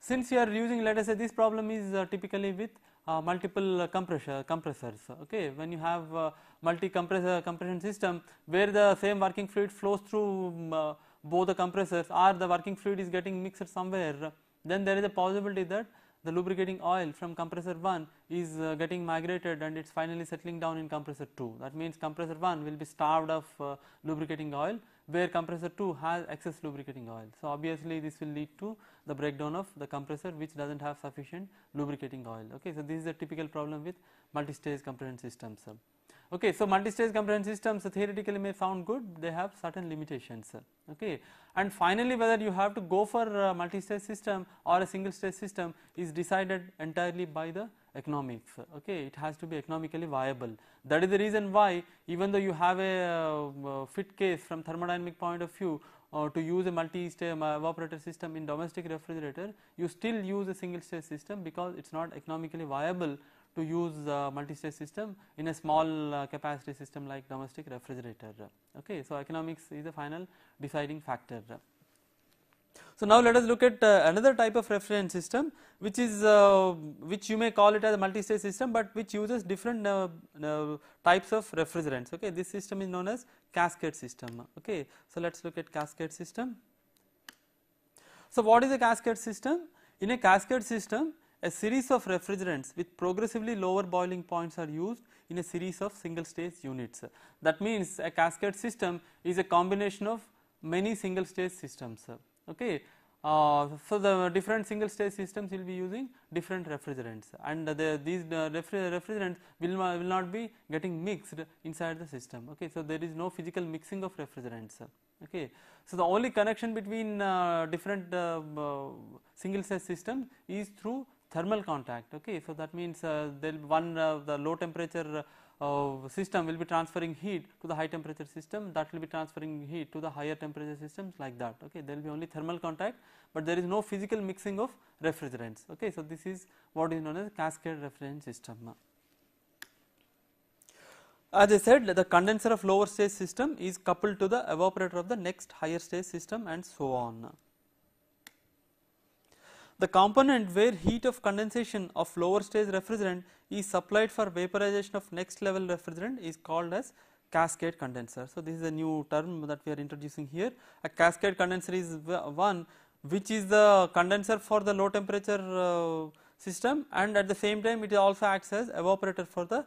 Since you are using let us say this problem is uh, typically with uh, multiple uh, compressor compressors okay when you have uh, multi compressor compression system where the same working fluid flows through um, both the compressors or the working fluid is getting mixed somewhere then there is a possibility that the lubricating oil from compressor 1 is uh, getting migrated and it is finally settling down in compressor 2. That means compressor 1 will be starved of uh, lubricating oil where compressor 2 has excess lubricating oil. So, obviously this will lead to the breakdown of the compressor which does not have sufficient lubricating oil. Okay. So, this is a typical problem with multi-stage compression systems. Okay, so multi-stage compression systems theoretically may sound good, they have certain limitations. Okay, and finally, whether you have to go for a multi-stage system or a single-stage system is decided entirely by the economics. Okay, it has to be economically viable. That is the reason why, even though you have a uh, uh fit case from thermodynamic point of view, uh, to use a multi-stage uh, evaporator system in domestic refrigerator, you still use a single-stage system because it's not economically viable to use multi-stage system in a small uh, capacity system like domestic refrigerator. Okay, so economics is the final deciding factor. So now let us look at uh, another type of refrigerant system which is uh, which you may call it as a multi-stage system but which uses different uh, uh, types of refrigerants okay this system is known as cascade system okay so let's look at cascade system so what is a cascade system in a cascade system a series of refrigerants with progressively lower boiling points are used in a series of single stage units. That means a cascade system is a combination of many single stage systems. Okay. Uh, so, the different single stage systems will be using different refrigerants and the, these uh, refrigerants will, will not be getting mixed inside the system. Okay. So, there is no physical mixing of refrigerants. Okay. So, the only connection between uh, different uh, uh single stage systems is through thermal contact okay so that means uh, one uh, the low temperature uh, system will be transferring heat to the high temperature system that will be transferring heat to the higher temperature systems like that okay there will be only thermal contact but there is no physical mixing of refrigerants okay so this is what is known as cascade refrigerant system as I said the condenser of lower stage system is coupled to the evaporator of the next higher stage system and so on the component where heat of condensation of lower stage refrigerant is supplied for vaporization of next level refrigerant is called as cascade condenser. So, this is a new term that we are introducing here a cascade condenser is one which is the condenser for the low temperature uh, system and at the same time it also acts as evaporator for the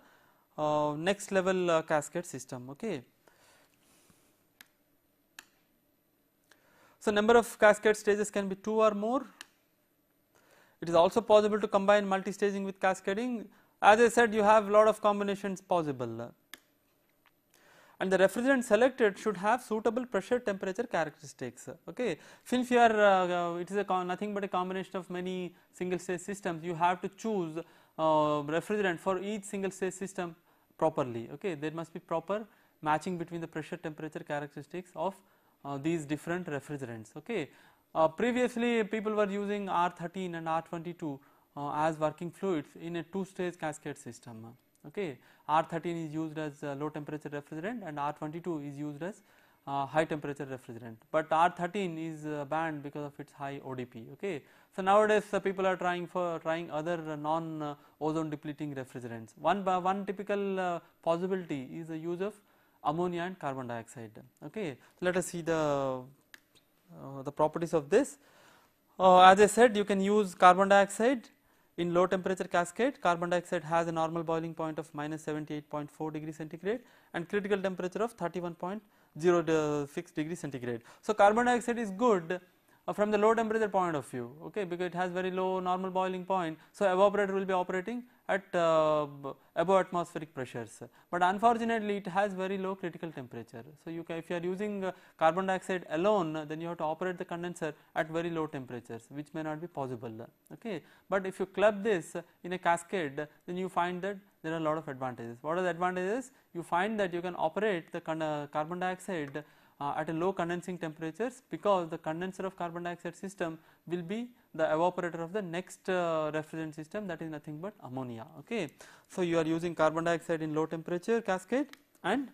uh, next level uh, cascade system. Okay. So, number of cascade stages can be 2 or more it is also possible to combine multi-staging with cascading as I said you have lot of combinations possible and the refrigerant selected should have suitable pressure temperature characteristics okay since you are uh, it is a nothing but a combination of many single stage systems you have to choose uh, refrigerant for each single stage system properly okay there must be proper matching between the pressure temperature characteristics of uh, these different refrigerants okay uh, previously people were using R13 and R22 uh, as working fluids in a two stage cascade system. Okay. R13 is used as uh, low temperature refrigerant and R22 is used as high temperature refrigerant, but R13 is uh, banned because of its high ODP. Okay. So, nowadays uh, people are trying for trying other uh, non ozone depleting refrigerants. One, one typical possibility is the use of ammonia and carbon dioxide. Okay. So, let us see the uh, the properties of this. Uh, as I said you can use carbon dioxide in low temperature cascade carbon dioxide has a normal boiling point of minus 78.4 degree centigrade and critical temperature of 31.06 uh, degree centigrade. So, carbon dioxide is good uh, from the low temperature point of view okay because it has very low normal boiling point. So, evaporator will be operating at uh, above atmospheric pressures, but unfortunately it has very low critical temperature. So, you if you are using uh, carbon dioxide alone then you have to operate the condenser at very low temperatures which may not be possible okay. But if you club this in a cascade then you find that there are a lot of advantages. What are the advantages? You find that you can operate the uh, carbon dioxide uh, at a low condensing temperatures because the condenser of carbon dioxide system will be the evaporator of the next uh, refrigerant system that is nothing but ammonia. Okay. So, you are using carbon dioxide in low temperature cascade and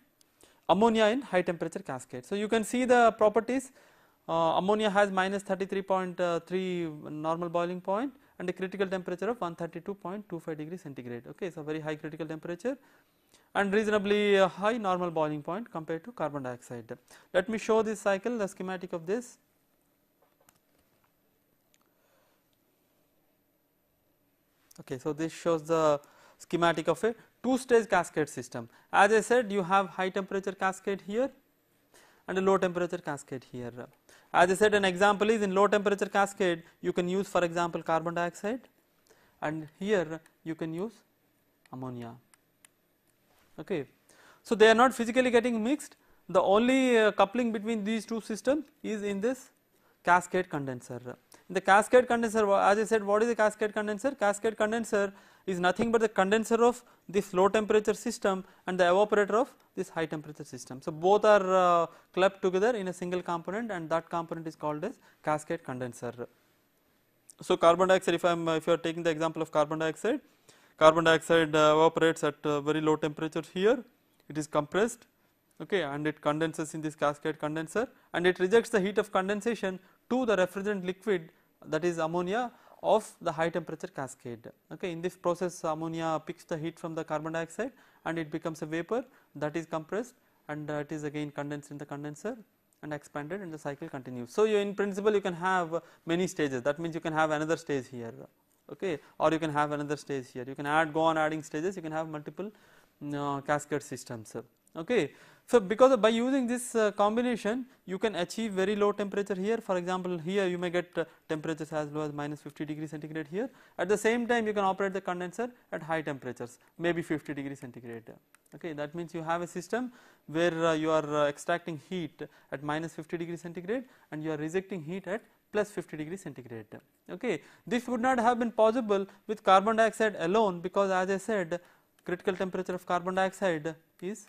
ammonia in high temperature cascade. So, you can see the properties uh, ammonia has minus 33.3 normal boiling point and a critical temperature of 132.25 degree centigrade. Okay. So, very high critical temperature and reasonably uh, high normal boiling point compared to carbon dioxide. Let me show this cycle the schematic of this. Okay, so this shows the schematic of a two stage cascade system. As I said you have high temperature cascade here and a low temperature cascade here. As I said an example is in low temperature cascade you can use for example carbon dioxide and here you can use ammonia okay. So they are not physically getting mixed the only uh, coupling between these two systems is in this cascade condenser. In the cascade condenser as I said what is a cascade condenser? Cascade condenser is nothing but the condenser of this low temperature system and the evaporator of this high temperature system. So both are uh, clubbed together in a single component and that component is called as cascade condenser. So carbon dioxide if I am uh, if you are taking the example of carbon dioxide carbon dioxide uh, evaporates at very low temperatures here it is compressed okay and it condenses in this cascade condenser and it rejects the heat of condensation to the refrigerant liquid that is ammonia of the high temperature cascade okay in this process ammonia picks the heat from the carbon dioxide and it becomes a vapor that is compressed and uh, it is again condensed in the condenser and expanded and the cycle continues so you in principle you can have many stages that means you can have another stage here okay or you can have another stage here you can add go on adding stages you can have multiple uh, cascade systems okay so because by using this uh, combination you can achieve very low temperature here for example here you may get uh, temperatures as low as minus 50 degree centigrade here at the same time you can operate the condenser at high temperatures maybe 50 degree centigrade okay that means you have a system where uh, you are uh, extracting heat at minus 50 degree centigrade and you are rejecting heat at plus 50 degree centigrade. Okay. This would not have been possible with carbon dioxide alone because as I said critical temperature of carbon dioxide is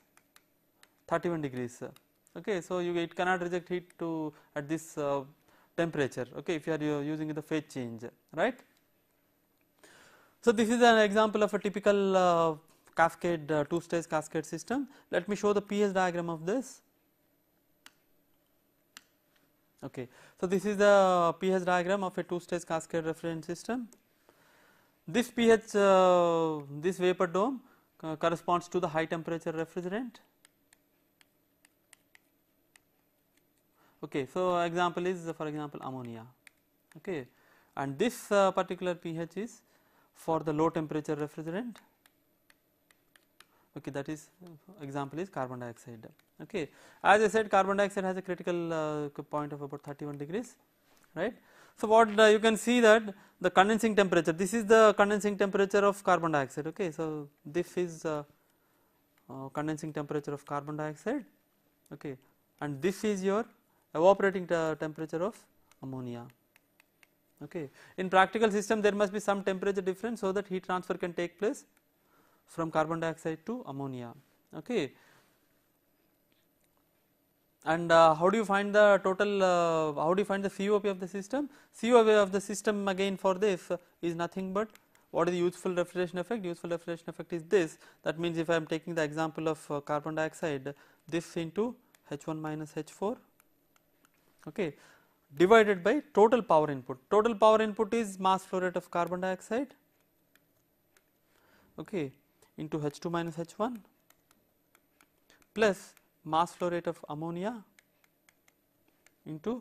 31 degrees. Okay. So, you it cannot reject heat to at this uh, temperature okay, if you are uh, using the phase change right. So, this is an example of a typical uh, cascade uh, two stage cascade system. Let me show the pH diagram of this. Okay. So, this is the pH diagram of a two stage cascade reference system. This pH, uh, this vapor dome uh, corresponds to the high temperature refrigerant. Okay. So, example is for example ammonia. Okay. And this uh, particular pH is for the low temperature refrigerant okay that is uh, example is carbon dioxide okay as i said carbon dioxide has a critical uh, point of about 31 degrees right so what uh, you can see that the condensing temperature this is the condensing temperature of carbon dioxide okay so this is uh, uh condensing temperature of carbon dioxide okay and this is your evaporating temperature of ammonia okay in practical system there must be some temperature difference so that heat transfer can take place from carbon dioxide to ammonia. Okay. And uh, how do you find the total, uh, how do you find the COP of the system? COP of the system again for this uh, is nothing but what is the useful refrigeration effect? Useful refrigeration effect is this that means if I am taking the example of uh, carbon dioxide this into H1 minus H4 okay, divided by total power input. Total power input is mass flow rate of carbon dioxide okay, into H2 minus H1 plus mass flow rate of ammonia into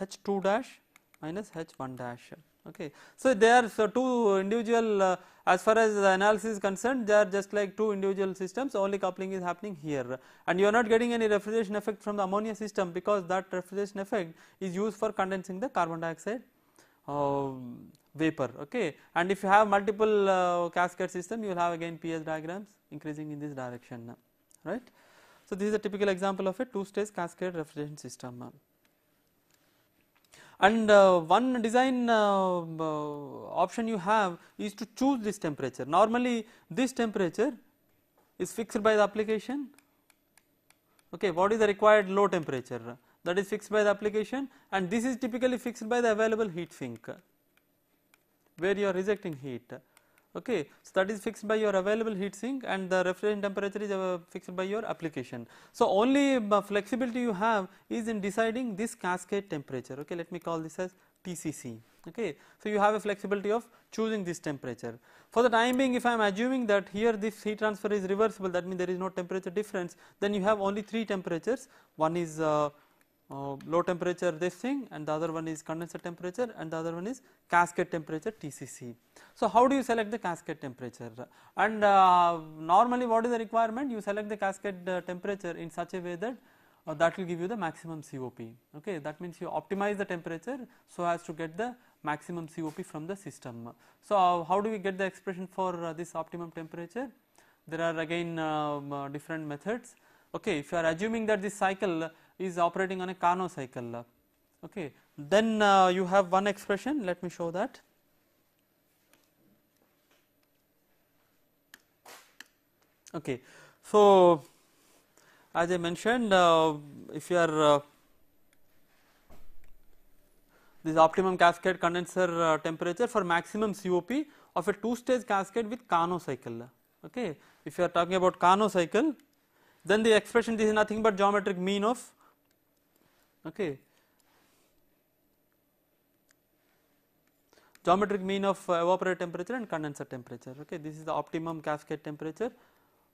H2 dash minus H1 dash. Okay. So, they are so two individual uh, as far as the analysis is concerned they are just like two individual systems only coupling is happening here and you are not getting any refrigeration effect from the ammonia system because that refrigeration effect is used for condensing the carbon dioxide uh, vapor okay and if you have multiple uh, cascade system you will have again P-S diagrams increasing in this direction now right. So, this is a typical example of a two stage cascade refrigeration system and uh, one design uh, uh, option you have is to choose this temperature normally this temperature is fixed by the application okay what is the required low temperature that is fixed by the application and this is typically fixed by the available heat sink where you are rejecting heat okay. So, that is fixed by your available heat sink and the refrigerant temperature is uh, fixed by your application. So, only uh, flexibility you have is in deciding this cascade temperature okay let me call this as TCC okay. So, you have a flexibility of choosing this temperature. For the time being if I am assuming that here this heat transfer is reversible that means there is no temperature difference then you have only 3 temperatures one is uh, uh, low temperature this thing and the other one is condenser temperature and the other one is cascade temperature TCC. So, how do you select the cascade temperature and uh, normally what is the requirement you select the cascade uh, temperature in such a way that uh, that will give you the maximum COP okay that means you optimize the temperature so as to get the maximum COP from the system. So, how do we get the expression for uh, this optimum temperature there are again um, uh, different methods okay if you are assuming that this cycle is operating on a Carnot cycle. Okay. Then uh, you have one expression, let me show that. Okay. So, as I mentioned, uh, if you are uh, this optimum cascade condenser uh, temperature for maximum COP of a two stage cascade with Carnot cycle. Okay. If you are talking about Carnot cycle, then the expression this is nothing but geometric mean of Okay. Geometric mean of uh, evaporator temperature and condenser temperature. Okay, this is the optimum cascade temperature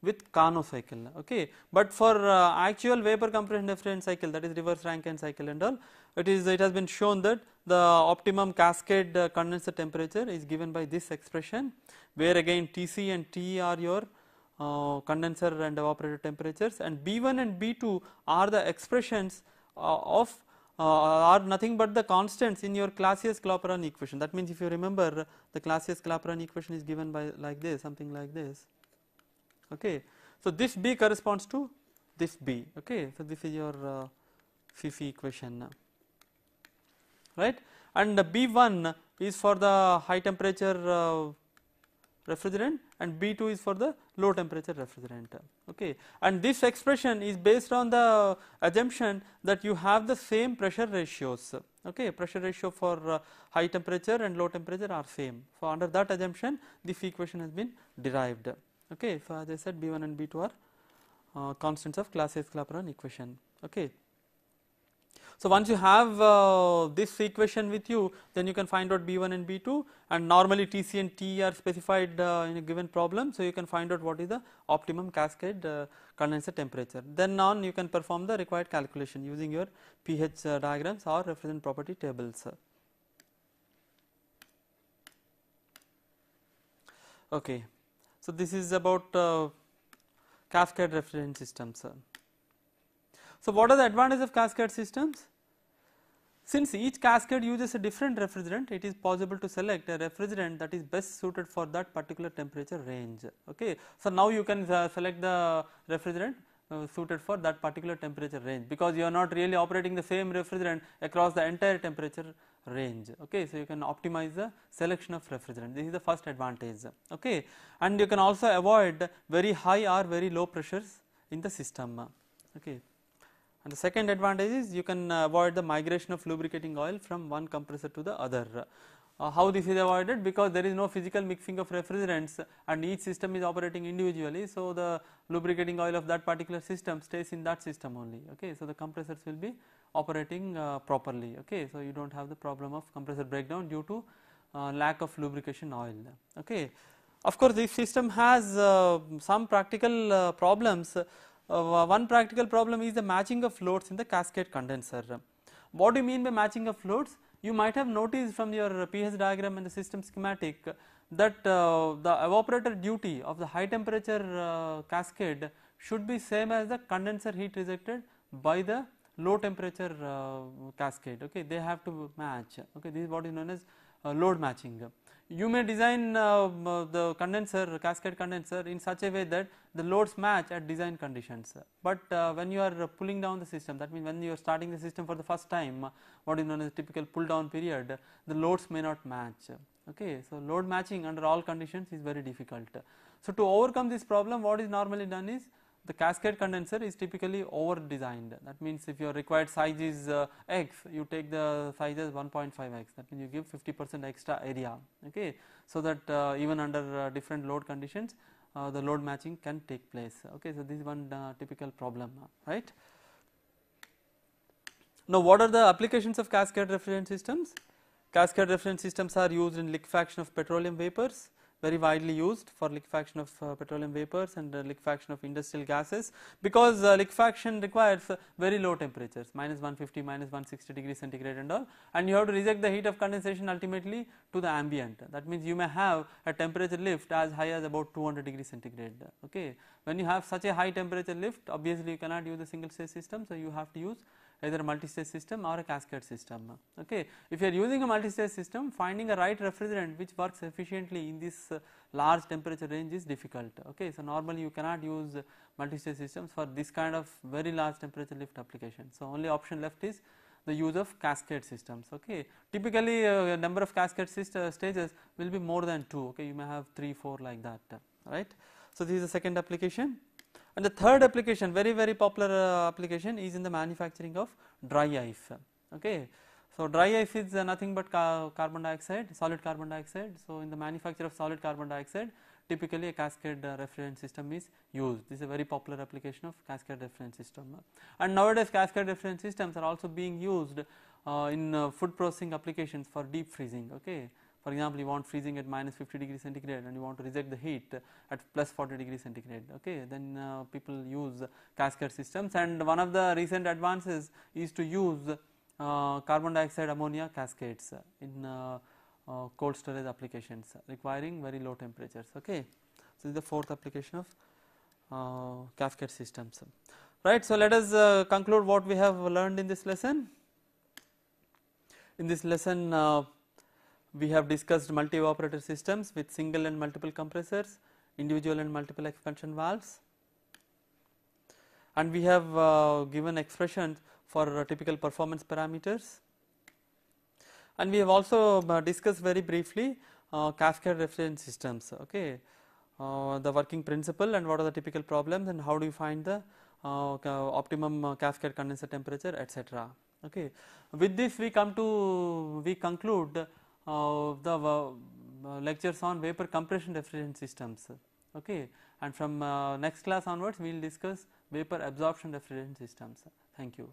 with Carnot cycle. Okay, but for uh, actual vapor compression difference cycle, that is reverse Rankine cycle and all, it is it has been shown that the optimum cascade uh, condenser temperature is given by this expression, where again Tc and T are your uh, condenser and evaporator temperatures, and B1 and B2 are the expressions uh, of uh, are nothing but the constants in your Clausius-Clapeyron equation. That means if you remember the Clausius-Clapeyron equation is given by like this, something like this. Okay, so this b corresponds to this b. Okay, so this is your uh, Fifi equation, right? And the b1 is for the high temperature uh, refrigerant and B2 is for the low temperature refrigerant okay and this expression is based on the assumption that you have the same pressure ratios okay pressure ratio for uh, high temperature and low temperature are same so under that assumption this equation has been derived okay so as I said B1 and B2 are uh, constants of Clausius-Clapeyron equation okay so, once you have uh, this equation with you then you can find out B1 and B2 and normally TC and T are specified uh, in a given problem. So, you can find out what is the optimum cascade uh, condenser temperature. Then on you can perform the required calculation using your pH uh, diagrams or reference property tables. Okay. So, this is about uh, cascade reference systems. So, what are the advantages of cascade systems? Since each cascade uses a different refrigerant, it is possible to select a refrigerant that is best suited for that particular temperature range. Okay. So, now you can uh, select the refrigerant uh, suited for that particular temperature range because you are not really operating the same refrigerant across the entire temperature range okay so you can optimize the selection of refrigerant this is the first advantage okay and you can also avoid very high or very low pressures in the system okay and the second advantage is you can uh, avoid the migration of lubricating oil from one compressor to the other. Uh, how this is avoided because there is no physical mixing of refrigerants and each system is operating individually. So, the lubricating oil of that particular system stays in that system only ok. So, the compressors will be operating uh, properly ok. So, you do not have the problem of compressor breakdown due to uh, lack of lubrication oil ok. Of course, this system has uh, some practical uh, problems uh, one practical problem is the matching of loads in the cascade condenser. What do you mean by matching of loads? You might have noticed from your pH diagram and the system schematic that uh, the evaporator duty of the high temperature uh, cascade should be same as the condenser heat rejected by the low temperature uh, cascade okay they have to match okay this is what is known as uh, load matching you may design uh, uh, the condenser cascade condenser in such a way that the loads match at design conditions but uh, when you are pulling down the system that means when you are starting the system for the first time uh, what is known as typical pull down period the loads may not match okay so load matching under all conditions is very difficult so to overcome this problem what is normally done is the cascade condenser is typically over designed that means if your required size is uh, x you take the size as 1.5 x that means you give 50 percent extra area okay so that uh, even under uh, different load conditions uh, the load matching can take place okay so this is one uh, typical problem right now what are the applications of cascade reference systems cascade reference systems are used in liquefaction of petroleum vapors very widely used for liquefaction of uh, petroleum vapors and uh, liquefaction of industrial gases because uh, liquefaction requires uh, very low temperatures minus 150 minus 160 degree centigrade and all and you have to reject the heat of condensation ultimately to the ambient that means you may have a temperature lift as high as about 200 degree centigrade okay when you have such a high temperature lift obviously you cannot use a single stage system so you have to use either a multi-stage system or a cascade system. Okay. If you are using a multi-stage system finding a right refrigerant which works efficiently in this uh, large temperature range is difficult. Okay. So, normally you cannot use multi-stage systems for this kind of very large temperature lift application. So, only option left is the use of cascade systems. Okay. Typically uh, number of cascade uh, stages will be more than 2, okay. you may have 3, 4 like that right. So, this is the second application. And the third application very very popular uh, application is in the manufacturing of dry ice okay. So dry ice is uh, nothing but ca carbon dioxide solid carbon dioxide so in the manufacture of solid carbon dioxide typically a cascade uh, reference system is used this is a very popular application of cascade reference system and nowadays cascade reference systems are also being used uh, in uh, food processing applications for deep freezing okay for example you want freezing at minus 50 degree centigrade and you want to reject the heat at plus 40 degree centigrade okay then uh, people use cascade systems and one of the recent advances is to use uh, carbon dioxide ammonia cascades in uh, uh cold storage applications requiring very low temperatures okay so this is the fourth application of uh, cascade systems right so let us uh, conclude what we have learned in this lesson in this lesson we have discussed multi-operator systems with single and multiple compressors, individual and multiple expansion valves and we have uh, given expressions for uh, typical performance parameters and we have also uh, discussed very briefly cascade uh, refrigerant systems okay uh, the working principle and what are the typical problems and how do you find the uh, optimum uh, condenser temperature etc okay with this we come to we conclude uh, the uh, lectures on vapor compression refrigerant systems okay and from uh, next class onwards we will discuss vapor absorption refrigerant systems thank you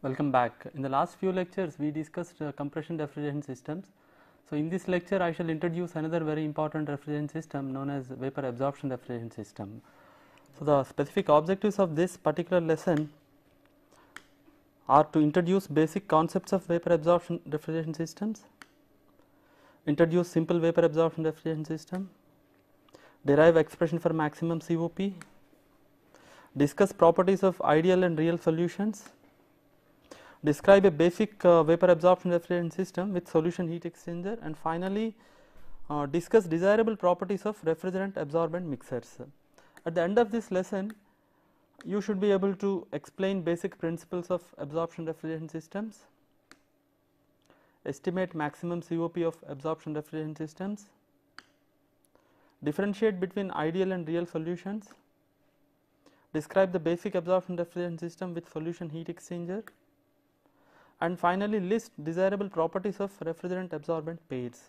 Welcome back. In the last few lectures we discussed uh, compression refrigerant systems. So in this lecture I shall introduce another very important refrigerant system known as vapor absorption refrigerant system. So the specific objectives of this particular lesson are to introduce basic concepts of vapor absorption refrigeration systems, introduce simple vapor absorption refrigeration system, derive expression for maximum COP, discuss properties of ideal and real solutions describe a basic uh, vapor absorption refrigerant system with solution heat exchanger and finally, uh, discuss desirable properties of refrigerant absorbent mixers. At the end of this lesson you should be able to explain basic principles of absorption refrigerant systems, estimate maximum COP of absorption refrigerant systems, differentiate between ideal and real solutions, describe the basic absorption refrigerant system with solution heat exchanger and finally list desirable properties of refrigerant absorbent pairs